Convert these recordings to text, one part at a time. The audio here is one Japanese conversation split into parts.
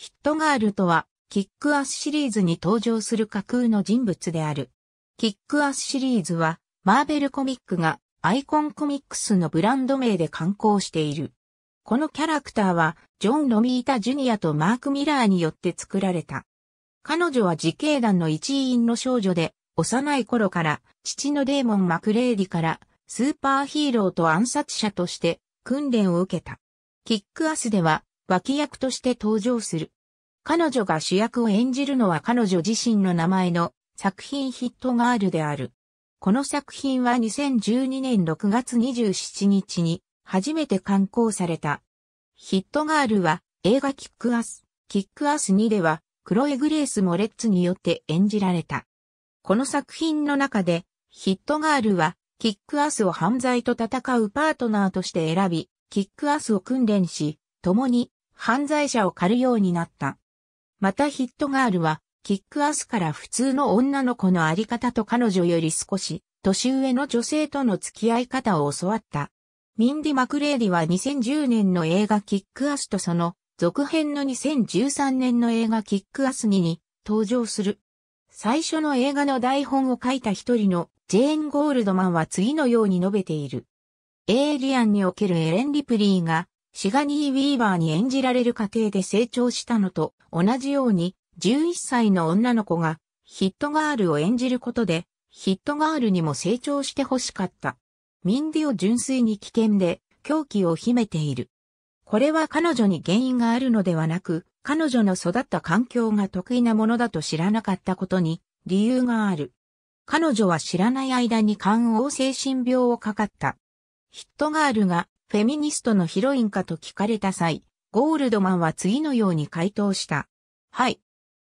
ヒットガールとは、キックアスシリーズに登場する架空の人物である。キックアスシリーズは、マーベルコミックがアイコンコミックスのブランド名で刊行している。このキャラクターは、ジョン・ロミータ・ジュニアとマーク・ミラーによって作られた。彼女は自警団の一員の少女で、幼い頃から父のデーモン・マクレーディからスーパーヒーローと暗殺者として訓練を受けた。キックアスでは脇役として登場する。彼女が主役を演じるのは彼女自身の名前の作品ヒットガールである。この作品は2012年6月27日に初めて刊行された。ヒットガールは映画キックアス、キックアス2ではクロエ・グレース・モレッツによって演じられた。この作品の中でヒットガールはキックアスを犯罪と戦うパートナーとして選び、キックアスを訓練し、共に犯罪者を狩るようになった。またヒットガールは、キックアスから普通の女の子のあり方と彼女より少し、年上の女性との付き合い方を教わった。ミンディ・マクレーディは2010年の映画キックアスとその続編の2013年の映画キックアス2に登場する。最初の映画の台本を書いた一人のジェーン・ゴールドマンは次のように述べている。エイリアンにおけるエレン・リプリーがシガニー・ウィーバーに演じられる過程で成長したのと同じように11歳の女の子がヒットガールを演じることでヒットガールにも成長してほしかった。ミンディを純粋に危険で狂気を秘めている。これは彼女に原因があるのではなく、彼女の育った環境が得意なものだと知らなかったことに理由がある。彼女は知らない間に肝黄精神病をかかった。ヒットガールがフェミニストのヒロインかと聞かれた際、ゴールドマンは次のように回答した。はい。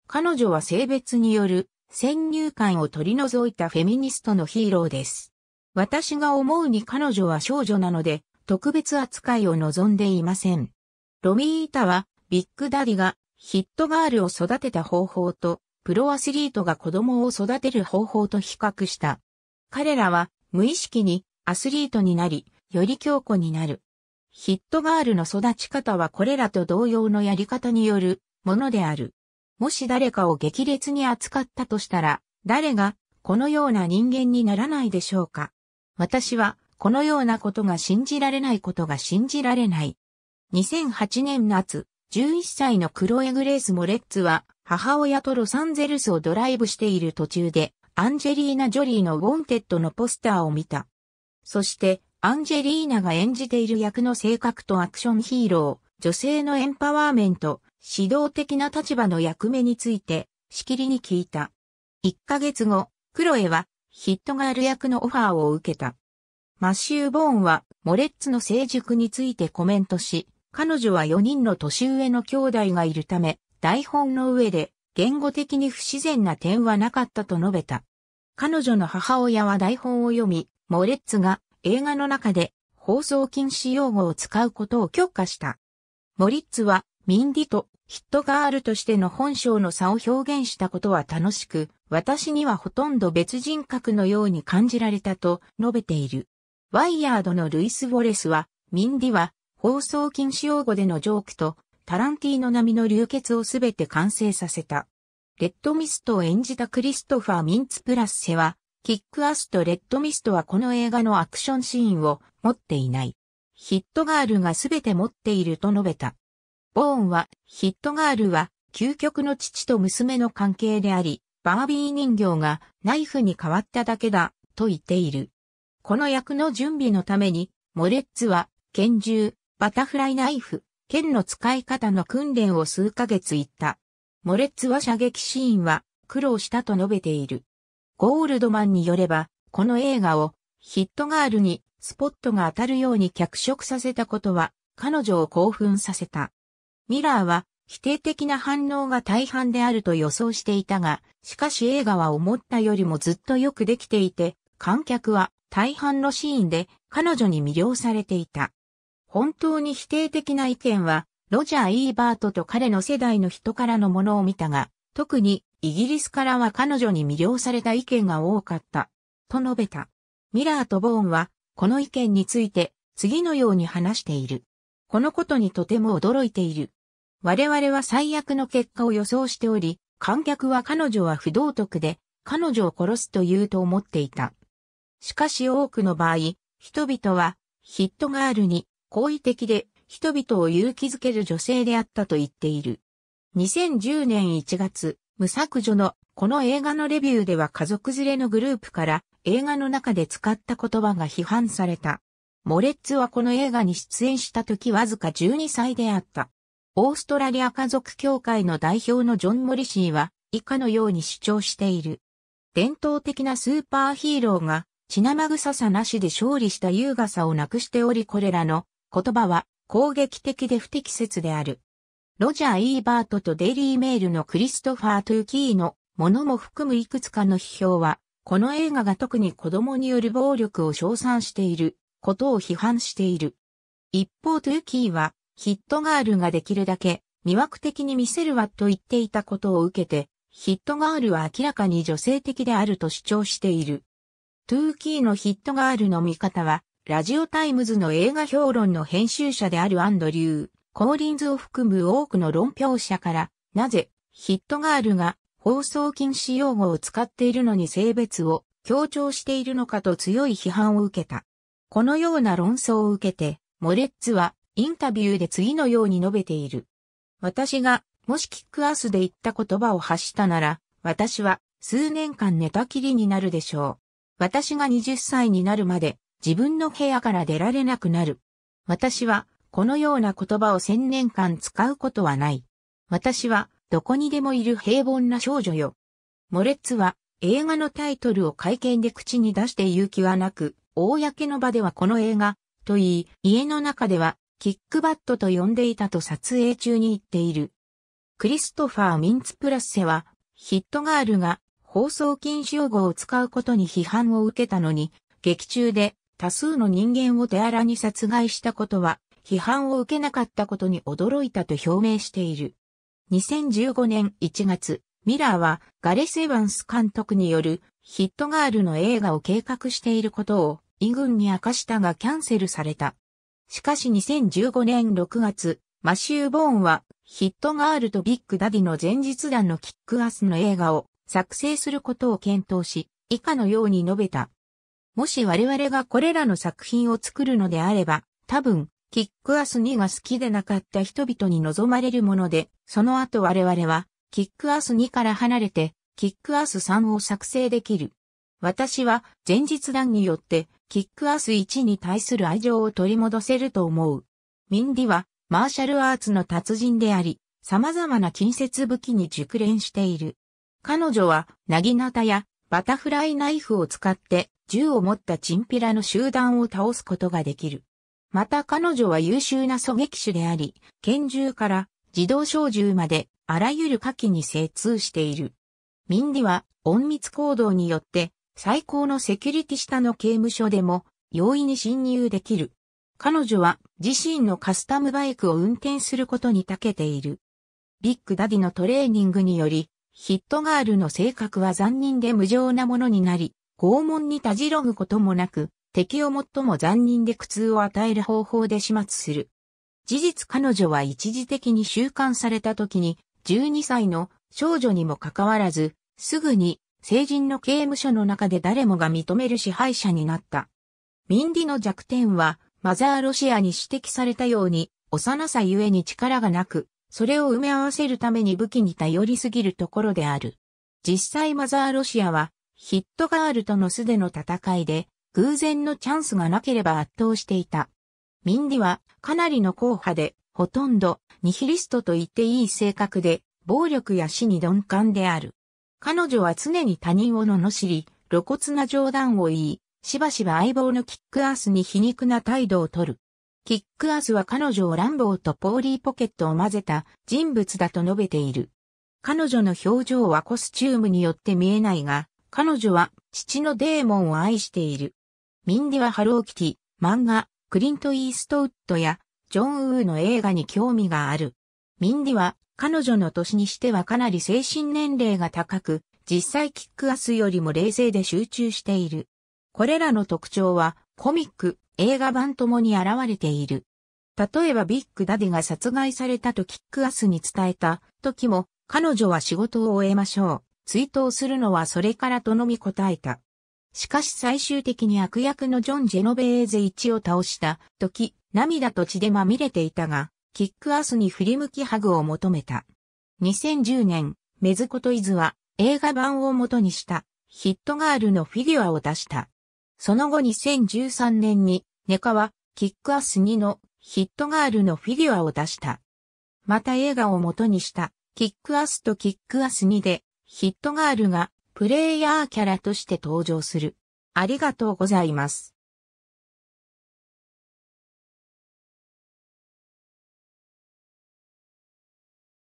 彼女は性別による先入観を取り除いたフェミニストのヒーローです。私が思うに彼女は少女なので特別扱いを望んでいません。ロミータはビッグダディがヒットガールを育てた方法とプロアスリートが子供を育てる方法と比較した。彼らは無意識にアスリートになりより強固になる。ヒットガールの育ち方はこれらと同様のやり方によるものである。もし誰かを激烈に扱ったとしたら、誰がこのような人間にならないでしょうか。私はこのようなことが信じられないことが信じられない。2008年夏、11歳のクロエ・グレース・モレッツは、母親とロサンゼルスをドライブしている途中で、アンジェリーナ・ジョリーのウォンテッドのポスターを見た。そして、アンジェリーナが演じている役の性格とアクションヒーロー、女性のエンパワーメント、指導的な立場の役目について、しきりに聞いた。1ヶ月後、クロエは、ヒットガール役のオファーを受けた。マシュー・ボーンは、モレッツの成熟についてコメントし、彼女は4人の年上の兄弟がいるため、台本の上で、言語的に不自然な点はなかったと述べた。彼女の母親は台本を読み、モレッツが映画の中で放送禁止用語を使うことを許可した。モリッツはミンディとヒットガールとしての本性の差を表現したことは楽しく、私にはほとんど別人格のように感じられたと述べている。ワイヤードのルイス・ウォレスは、ミンディは放送禁止用語でのジョークとタランティーノ並みの流血をすべて完成させた。レッドミストを演じたクリストファー・ミンツプラッセは、キックアスとレッドミストはこの映画のアクションシーンを持っていない。ヒットガールがすべて持っていると述べた。ボーンは、ヒットガールは、究極の父と娘の関係であり、バービー人形がナイフに変わっただけだ、と言っている。この役の準備のために、モレッツは、拳銃、バタフライナイフ、剣の使い方の訓練を数ヶ月行った。モレッツは射撃シーンは苦労したと述べている。ゴールドマンによれば、この映画をヒットガールにスポットが当たるように脚色させたことは彼女を興奮させた。ミラーは否定的な反応が大半であると予想していたが、しかし映画は思ったよりもずっとよくできていて、観客は大半のシーンで彼女に魅了されていた。本当に否定的な意見は、ロジャー・イーバートと彼の世代の人からのものを見たが、特にイギリスからは彼女に魅了された意見が多かった、と述べた。ミラーとボーンは、この意見について、次のように話している。このことにとても驚いている。我々は最悪の結果を予想しており、観客は彼女は不道徳で、彼女を殺すと言うと思っていた。しかし多くの場合、人々は、ヒットガールに、好意的で、人々を勇気づける女性であったと言っている。2010年1月、無削除のこの映画のレビューでは家族連れのグループから映画の中で使った言葉が批判された。モレッツはこの映画に出演した時わずか12歳であった。オーストラリア家族協会の代表のジョン・モリシーは以下のように主張している。伝統的なスーパーヒーローが血生臭さなしで勝利した優雅さをなくしておりこれらの言葉は攻撃的で不適切である。ロジャー・イーバートとデイリー・メールのクリストファー・トゥーキーのものも含むいくつかの批評は、この映画が特に子供による暴力を称賛していることを批判している。一方トゥーキーは、ヒットガールができるだけ魅惑的に見せるわと言っていたことを受けて、ヒットガールは明らかに女性的であると主張している。トゥーキーのヒットガールの見方は、ラジオタイムズの映画評論の編集者であるアンドリュー・コーリンズを含む多くの論評者から、なぜ、ヒットガールが放送禁止用語を使っているのに性別を強調しているのかと強い批判を受けた。このような論争を受けて、モレッツはインタビューで次のように述べている。私がもしキックアスで言った言葉を発したなら、私は数年間寝たきりになるでしょう。私が20歳になるまで自分の部屋から出られなくなる。私はこのような言葉を千年間使うことはない。私は、どこにでもいる平凡な少女よ。モレッツは、映画のタイトルを会見で口に出して言う気はなく、公の場ではこの映画、と言い、家の中では、キックバットと呼んでいたと撮影中に言っている。クリストファー・ミンツプラッセは、ヒットガールが放送禁止用語を使うことに批判を受けたのに、劇中で多数の人間を手荒に殺害したことは批判を受けなかったことに驚いたと表明している。2015年1月、ミラーはガレス・エヴァンス監督によるヒットガールの映画を計画していることをイ軍に明かしたがキャンセルされた。しかし2015年6月、マシュー・ボーンはヒットガールとビッグダディの前日談のキックアスの映画を作成することを検討し、以下のように述べた。もし我々がこれらの作品を作るのであれば、多分、キックアス2が好きでなかった人々に望まれるもので、その後我々は、キックアス2から離れて、キックアス3を作成できる。私は前日談によって、キックアス1に対する愛情を取り戻せると思う。ミンディは、マーシャルアーツの達人であり、様々な近接武器に熟練している。彼女は、なぎなたや、バタフライナイフを使って、銃を持ったチンピラの集団を倒すことができる。また彼女は優秀な狙撃手であり、拳銃から自動小銃まであらゆる火器に精通している。ミンディは隠密行動によって最高のセキュリティ下の刑務所でも容易に侵入できる。彼女は自身のカスタムバイクを運転することに長けている。ビッグダディのトレーニングにより、ヒットガールの性格は残忍で無情なものになり、拷問にたじろぐこともなく、敵を最も残忍で苦痛を与える方法で始末する。事実彼女は一時的に収監された時に、12歳の少女にもかかわらず、すぐに成人の刑務所の中で誰もが認める支配者になった。民理の弱点は、マザーロシアに指摘されたように、幼さゆえに力がなく、それを埋め合わせるために武器に頼りすぎるところである。実際マザーロシアは、ヒットガールとの素での戦いで、偶然のチャンスがなければ圧倒していた。ミンディはかなりの硬派で、ほとんどニヒリストと言っていい性格で、暴力や死に鈍感である。彼女は常に他人を罵り、露骨な冗談を言い、しばしば相棒のキックアースに皮肉な態度をとる。キックアースは彼女をランボーとポーリーポケットを混ぜた人物だと述べている。彼女の表情はコスチュームによって見えないが、彼女は父のデーモンを愛している。ミンディはハローキティ、漫画、クリント・イーストウッドや、ジョン・ウーの映画に興味がある。ミンディは、彼女の年にしてはかなり精神年齢が高く、実際キックアスよりも冷静で集中している。これらの特徴は、コミック、映画版ともに現れている。例えばビッグダディが殺害されたとキックアスに伝えた時も、彼女は仕事を終えましょう。追悼するのはそれからとのみ答えた。しかし最終的に悪役のジョン・ジェノベーゼ1を倒した時、涙と血でまみれていたが、キックアスに振り向きハグを求めた。2010年、メズコとイズは映画版を元にしたヒットガールのフィギュアを出した。その後2013年にネカはキックアス2のヒットガールのフィギュアを出した。また映画を元にしたキックアスとキックアス2でヒットガールがプレイヤーキャラとして登場する。ありがとうございます。